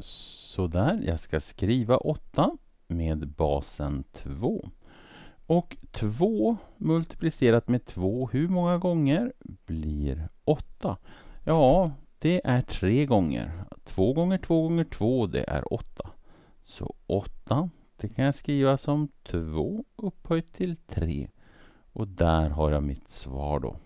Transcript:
Sådär, jag ska skriva 8 med basen 2. Och 2 multiplicerat med 2 hur många gånger blir 8? Ja, det är 3 gånger. 2 gånger 2 gånger 2 det är 8. Så 8 det kan jag skriva som 2 upphöjt till 3. Och där har jag mitt svar då.